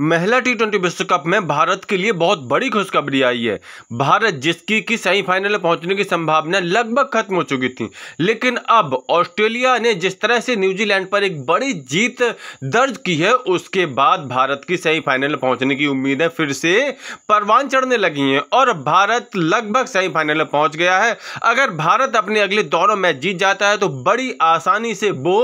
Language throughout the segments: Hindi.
महिला टी ट्वेंटी विश्व कप में भारत के लिए बहुत बड़ी खुशखबरी आई है भारत जिसकी कि सेमीफाइनल में पहुंचने की संभावना लगभग खत्म हो चुकी थी लेकिन अब ऑस्ट्रेलिया ने जिस तरह से न्यूजीलैंड पर एक बड़ी जीत दर्ज की है उसके बाद भारत की सेमीफाइनल में पहुंचने की उम्मीदें फिर से परवान चढ़ने लगी हैं और भारत लगभग सेमीफाइनल में पहुंच गया है अगर भारत अपने अगले दोनों मैच जीत जाता है तो बड़ी आसानी से वो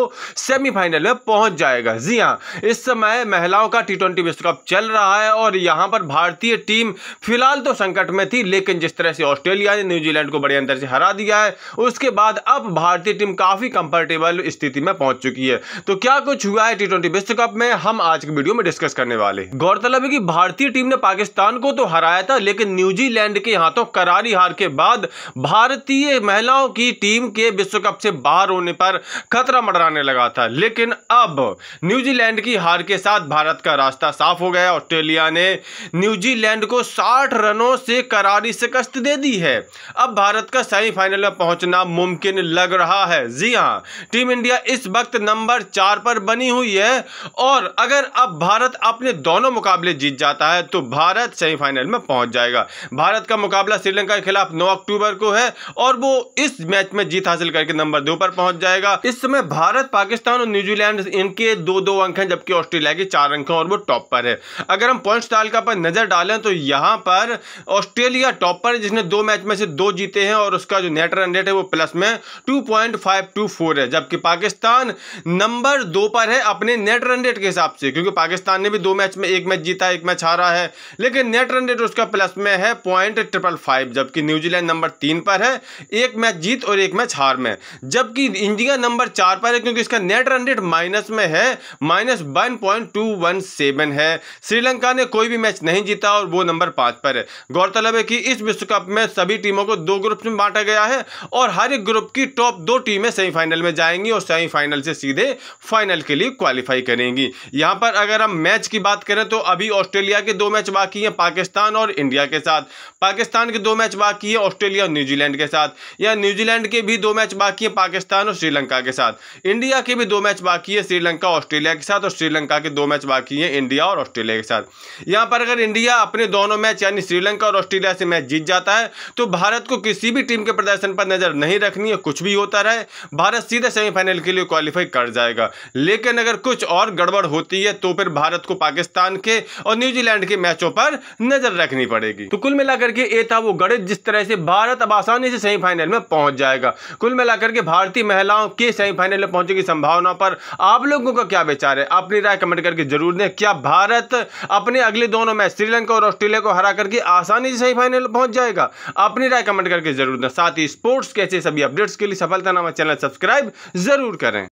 सेमीफाइनल में पहुंच जाएगा जी हाँ इस समय महिलाओं का टी ट्वेंटी विश्व कप चल रहा है और यहाँ पर भारतीय टीम फिलहाल तो संकट में थी लेकिन जिस तरह से ऑस्ट्रेलिया ने न्यूजीलैंड को बड़े अंतर से हरा दिया है उसके बाद अब भारतीय टीम काफ़ी कंफर्टेबल स्थिति में पहुंच चुकी है तो क्या कुछ हुआ है टी विश्व कप में हम आज के वीडियो में डिस्कस करने वाले गौरतलब है कि भारतीय टीम ने पाकिस्तान को तो हराया था लेकिन न्यूजीलैंड के हाथों करारी हार के बाद भारतीय महिलाओं की टीम के विश्व कप से बाहर होने पर खतरा मंडराने लगा था लेकिन अब न्यूजीलैंड की हार के साथ भारत का रास्ता साफ साफ हो गया ऑस्ट्रेलिया ने न्यूजीलैंड को 60 रनों से करारी शिकस्त दे दी है अब भारत का सेमीफाइनल में पहुंचना मुमकिन लग रहा है जी हाँ टीम इंडिया इस वक्त नंबर चार पर बनी हुई है और अगर अब भारत अपने दोनों मुकाबले जीत जाता है तो भारत सेमीफाइनल में पहुंच जाएगा भारत का मुकाबला श्रीलंका के खिलाफ नौ अक्टूबर को है और वो इस मैच में जीत हासिल करके नंबर दो पर पहुंच जाएगा इस समय भारत पाकिस्तान और न्यूजीलैंड इनके दो दो अंक हैं जबकि ऑस्ट्रेलिया के चार अंक हैं और वो टॉप पर पर है अगर हम पॉइंट्स तालिका पर नज़र डालें तो यहाँ पर ऑस्ट्रेलिया टॉप पर है जिसने दो मैच में से दो जीते हैं और उसका जो नेट रन रेट है वो प्लस में टू है जबकि पाकिस्तान नंबर दो पर है अपने नेट रन रेट के हिसाब से क्योंकि पाकिस्तान ने भी दो मैच में एक मैच जीता एक मैच हारा है लेकिन नेट रन रेट उसका प्लस में है पॉइंट ट्रिपल फाइव जबकि न्यूजीलैंड नंबर तीन पर है एक मैच जीत और एक मैच हार में जबकि इंडिया नंबर चार पर है क्योंकि इसका नेट रन रेट माइनस में है minus one point two one seven है है श्रीलंका ने कोई भी मैच नहीं जीता और वो नंबर पाँच पर है गौरतलब है कि इस विश्व कप में सभी टीमों को दो ग्रुप में बांटा गया है और हर एक ग्रुप की टॉप दो टीमें सेमीफाइनल में जाएंगी और सेमीफाइनल से सीधे फाइनल के लिए क्वालिफाई करेंगी यहाँ पर अगर हम मैच की बात करें तो अभी ऑस्ट्रेलिया के दो मैच बाकी हैं पाकिस्तान और इंडिया के साथ पाकिस्तान के दो मैच बाकी है ऑस्ट्रेलिया और न्यूजीलैंड के साथ या न्यूजीलैंड के भी दो मैच बाकी है पाकिस्तान और श्रीलंका के साथ इंडिया के भी दो मैच बाकी है श्रीलंका ऑस्ट्रेलिया के साथ और श्रीलंका के दो मैच बाकी है इंडिया और ऑस्ट्रेलिया के साथ यहाँ पर अगर इंडिया अपने दोनों मैच यानी श्रीलंका और ऑस्ट्रेलिया से मैच जीत जाता है तो भारत को किसी भी टीम के प्रदर्शन पर नज़र नहीं रखनी है कुछ भी होता रहे भारत सीधे सेमीफाइनल के लिए क्वालिफाई कर जाएगा लेकिन अगर कुछ और गड़बड़ होती है तो फिर भारत को पाकिस्तान के और न्यूजीलैंड के मैचों पर नज़र रखनी पड़ेगी तो कुल मिलाकर के ए था वो गणित जिस तरह से भारत अब आसानी से सेमीफाइनल में पहुंच जाएगा कुल मिलाकर के भारतीय महिलाओं के सेमीफाइनल में पहुंचने की संभावना पर आप लोगों का क्या विचार है अपनी राय कमेंट करके जरूर दें क्या भारत भारत अपने अगले दोनों मैच श्रीलंका और ऑस्ट्रेलिया को हरा करके आसानी से सेमीफाइनल पहुंच जाएगा अपनी राय कमेंट करके जरूर दें साथ ही स्पोर्ट्स के सभी अपडेट्स के लिए सफलता नामा चैनल सब्सक्राइब जरूर करें